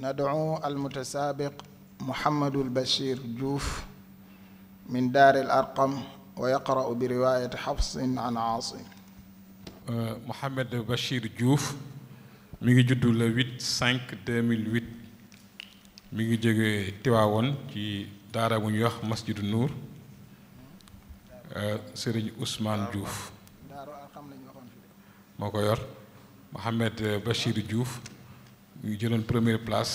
ندعو المتسابق محمد البشير جوف من دار الأرقم ويقرأ برواية حفص عن عاصم محمد البشير جوف من جدو لويت سانك ديميل ويت ميجي جيجي تواون جي دارة ونيوخ مسجد النور سيري عثمان جوف دارو أرقم لن يخون محمد بشير جوف yu jëloon première place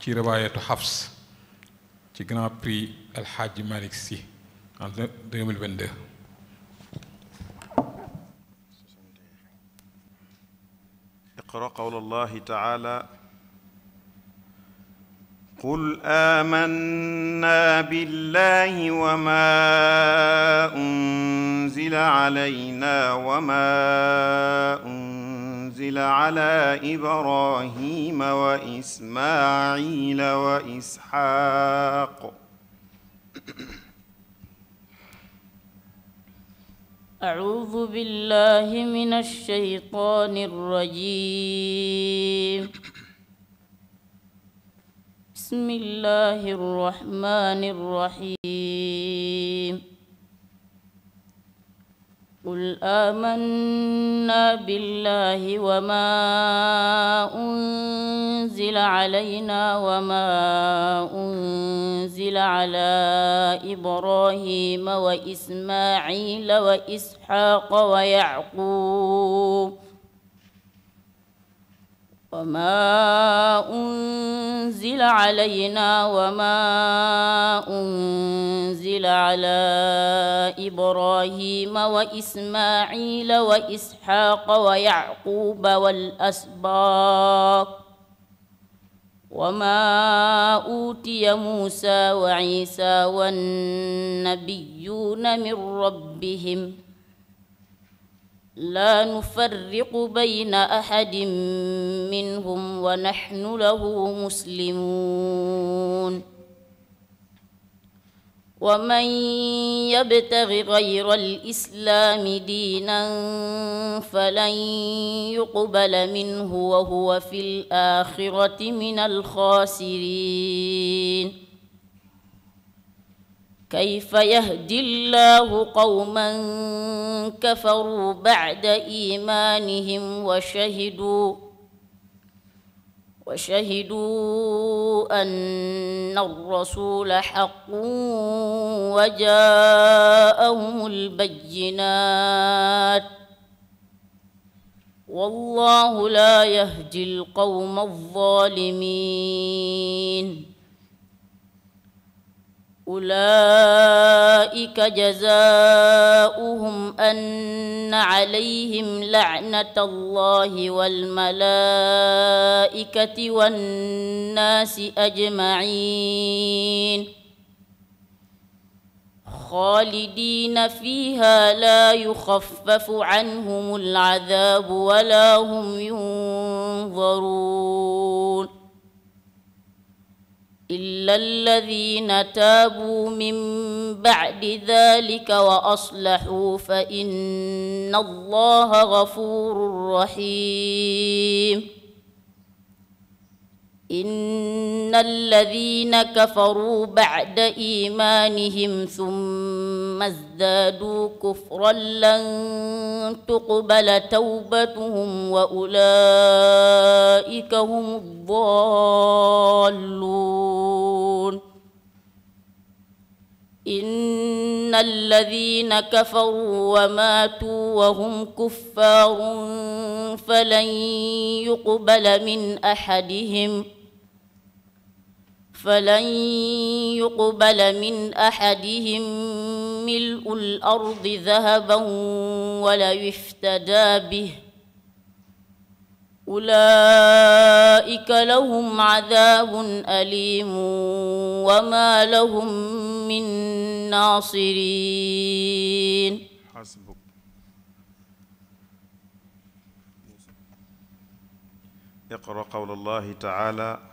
ci riwaayatu Hafs ci grand prix El Hadj Malick Sy en deux mille vingt deux. اقرأ قول الله تعالى قل آمنا بالله وما أنزل علينا وما أنزل أنزل على إبراهيم وإسماعيل وإسحاق أعوذ بالله من الشيطان الرجيم بسم الله الرحمن الرحيم قل آمنا بالله وما أنزل علينا وما أنزل على إبراهيم وإسماعيل وإسحاق ويعقوب وما أنزل علينا وما أنزل على إبراهيم وإسماعيل وإسحاق ويعقوب والأسباط وما أوتي موسى وعيسى والنبيون من ربهم ۖ لا نفرق بين احد منهم ونحن له مسلمون ومن يبتغ غير الاسلام دينا فلن يقبل منه وهو في الاخره من الخاسرين كيف يهدي الله قوما كفروا بعد إيمانهم وشهدوا وشهدوا أن الرسول حق وجاءهم البينات والله لا يهدي القوم الظالمين أولئك جزاؤهم أن عليهم لعنة الله والملائكة والناس أجمعين خالدين فيها لا يخفف عنهم العذاب ولا هم ينظرون إلا الذين تابوا من بعد ذلك وأصلحوا فإن الله غفور رحيم ان الذين كفروا بعد ايمانهم ثم ازدادوا كفرا لن تقبل توبتهم واولئك هم الضالون ان الذين كفروا وماتوا وهم كفار فلن يقبل من احدهم فلن يقبل من احدهم ملء الارض ذهبا ولا يفتدى به اولئك لهم عذاب اليم وما لهم من ناصرين حسبك اقرا قول الله تعالى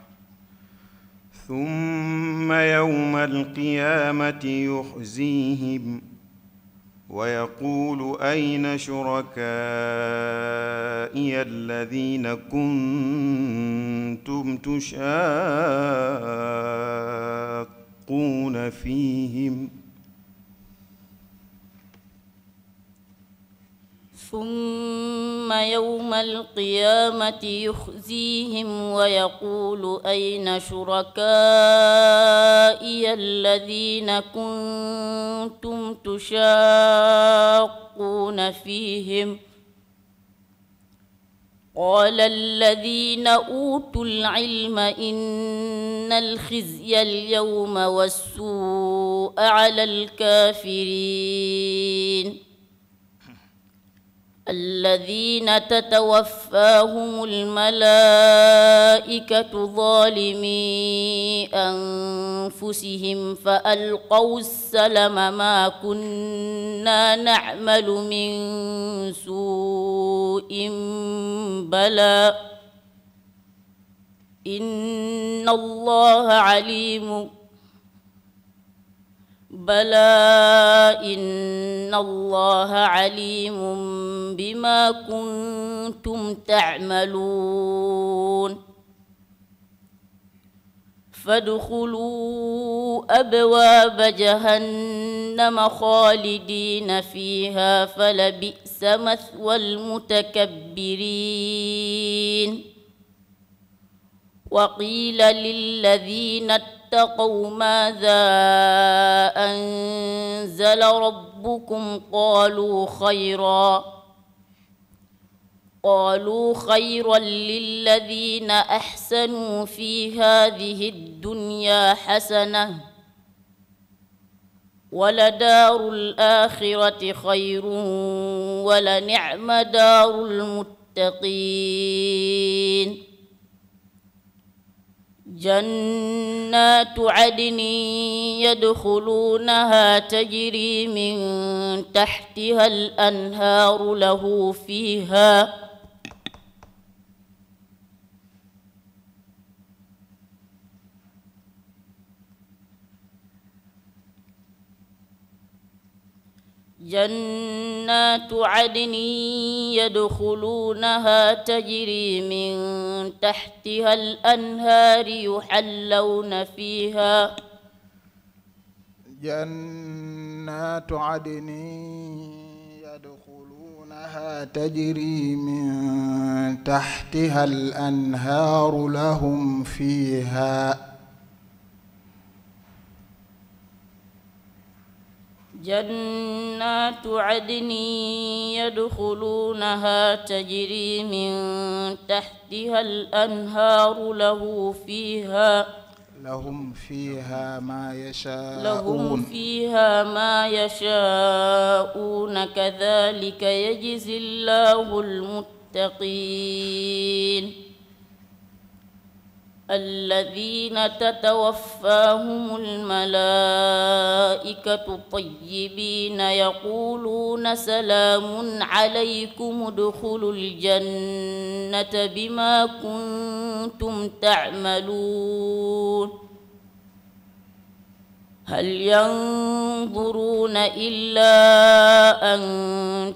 ثم يوم القيامة يخزيهم ويقول أين شركائي الذين كنتم تشاقون فيهم ؟ ثم يوم القيامة يخزيهم ويقول أين شركائي الذين كنتم تشاقون فيهم قال الذين أوتوا العلم إن الخزي اليوم والسوء على الكافرين الذين تتوفاهم الملائكة ظالمي أنفسهم فألقوا السلم ما كنا نعمل من سوء بلى إن الله عليم بلى إن الله عليم بما كنتم تعملون فادخلوا ابواب جهنم خالدين فيها فلبئس مثوى المتكبرين وقيل للذين اتقوا ماذا انزل ربكم قالوا خيرا قالوا خيرا للذين احسنوا في هذه الدنيا حسنه ولدار الاخره خير ولنعم دار المتقين جنات عدن يدخلونها تجري من تحتها الانهار له فيها جنات عدن يدخلونها تجري من تحتها الأنهار يحلون فيها جنات عدن يدخلونها تجري من تحتها الأنهار لهم فيها جنات عدن يدخلونها تجري من تحتها الأنهار له فيها لهم فيها ما يشاءون لهم فيها ما يشاءون كذلك يجزي الله المتقين الذين تتوفاهم الملائكة طيبين يقولون سلام عليكم ادخلوا الجنة بما كنتم تعملون هل ينظرون إلا أن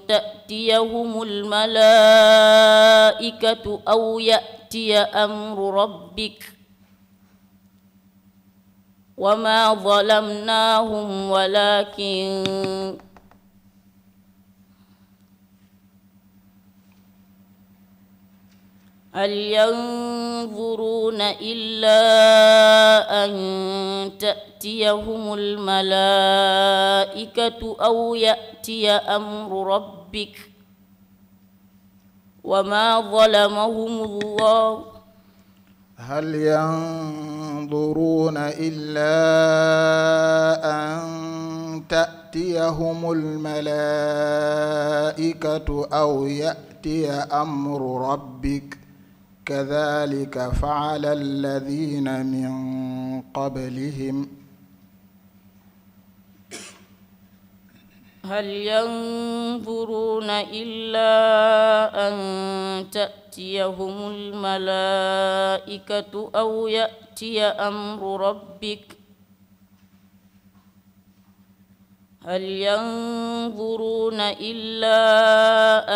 تأتيهم الملائكة أو يأتي أمر ربك وما ظلمناهم ولكن هل ينظرون إلا أن تأتيهم الملائكة أو يأتي أمر ربك وما ظلمهم الله هل ينظرون إلا أن تأتيهم الملائكة أو يأتي أمر ربك ۖ كذلك فعل الذين من قبلهم هل ينظرون إلا أن تأتيهم الملائكة أو يأتي أمر ربك ۖ هل ينظرون إلا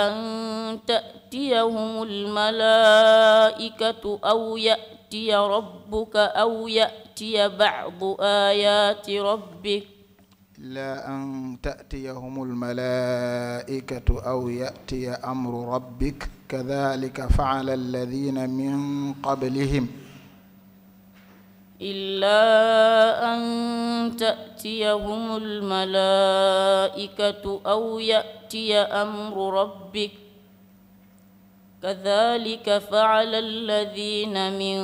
أن تأتيهم الملائكة أو يأتي ربك أو يأتي بعض آيات ربك إلا أن تأتيهم الملائكة أو يأتي أمر ربك كذلك فعل الذين من قبلهم إلا أن تأتيهم الملائكة أو يأتي أمر ربك كذلك فعل الذين من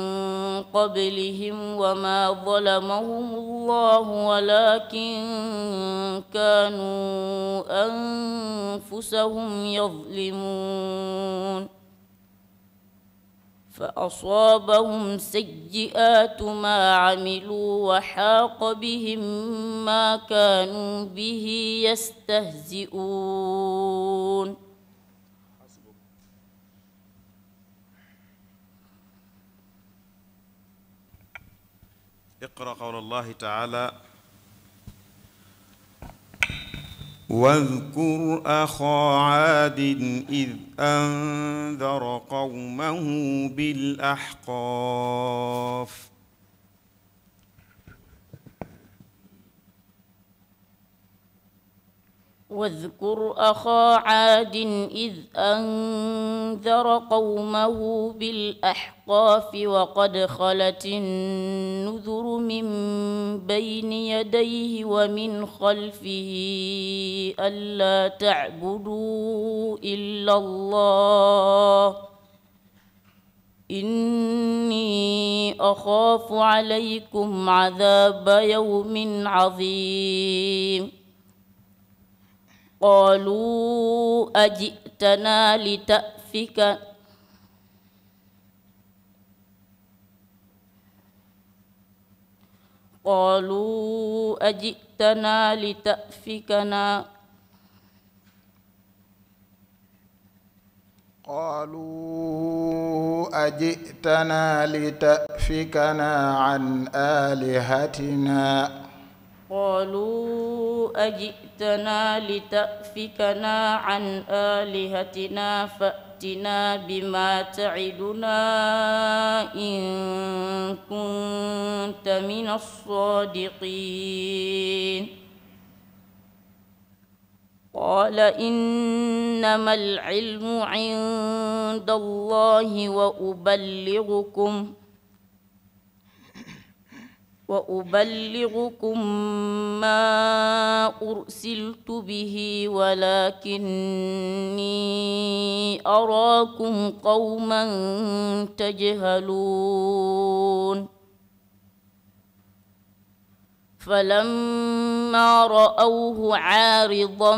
قبلهم وما ظلمهم الله ولكن كانوا أنفسهم يظلمون فأصابهم سيئات ما عملوا وحاق بهم ما كانوا به يستهزئون اقرأ قول الله تعالى واذكر أخا عاد إذ أنذر قومه بالأحقاف واذكر اخا عاد اذ انذر قومه بالاحقاف وقد خلت النذر من بين يديه ومن خلفه الا تعبدوا الا الله اني اخاف عليكم عذاب يوم عظيم qalu ajitana litafika qalu ajitana litafikana قالوا أجئتنا لتأفكنا عن آلهتنا قالوا أجئتنا جئتنا لتأفكنا عن آلهتنا فأتنا بما تعدنا إن كنت من الصادقين قال إنما العلم عند الله وأبلغكم ۖ وابلغكم ما ارسلت به ولكني اراكم قوما تجهلون فلما راوه عارضا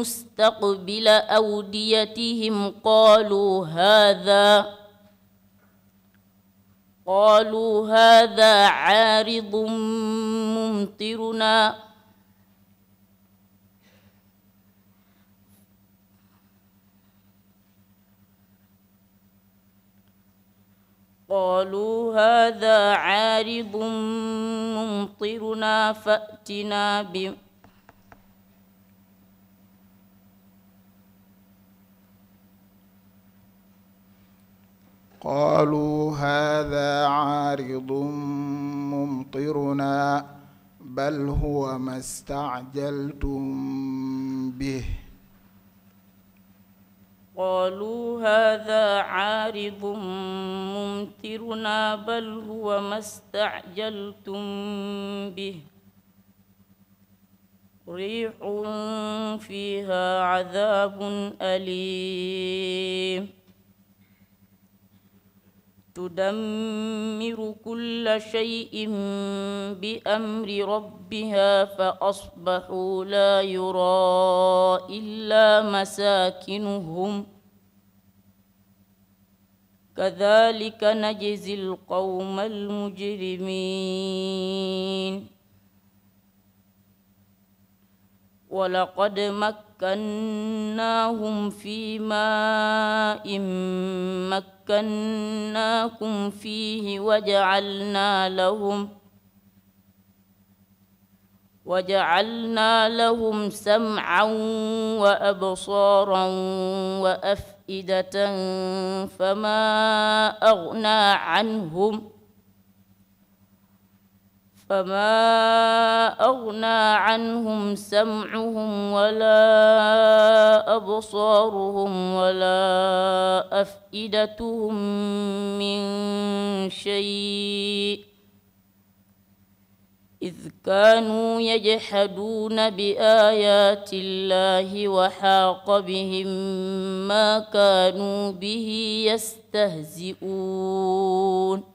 مستقبل اوديتهم قالوا هذا قالوا هذا عارض ممطرنا قالوا هذا عارض ممطرنا فأتنا بمطر قالوا هذا عارض ممطرنا بل هو ما استعجلتم به قالوا هذا عارض ممطرنا بل هو ما استعجلتم به ريح فيها عذاب أليم تدمر كل شيء بأمر ربها فأصبحوا لا يرى إلا مساكنهم كذلك نجزي القوم المجرمين ولقد مكنا مكناهم في ماء مكناكم فيه وجعلنا لهم وجعلنا لهم سمعا وأبصارا وأفئدة فما أغنى عنهم ۖ فما أغنى عنهم سمعهم ولا أبصارهم ولا أفئدتهم من شيء إذ كانوا يجحدون بآيات الله وحاق بهم ما كانوا به يستهزئون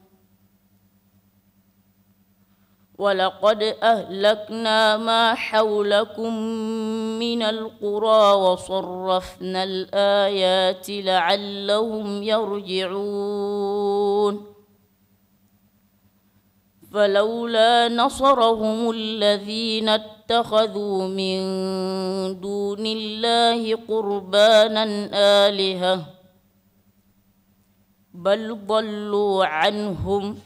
ولقد اهلكنا ما حولكم من القرى وصرفنا الايات لعلهم يرجعون فلولا نصرهم الذين اتخذوا من دون الله قربانا الهه بل ضلوا عنهم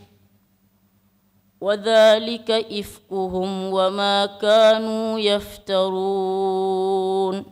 وذلك إفكهم وما كانوا يفترون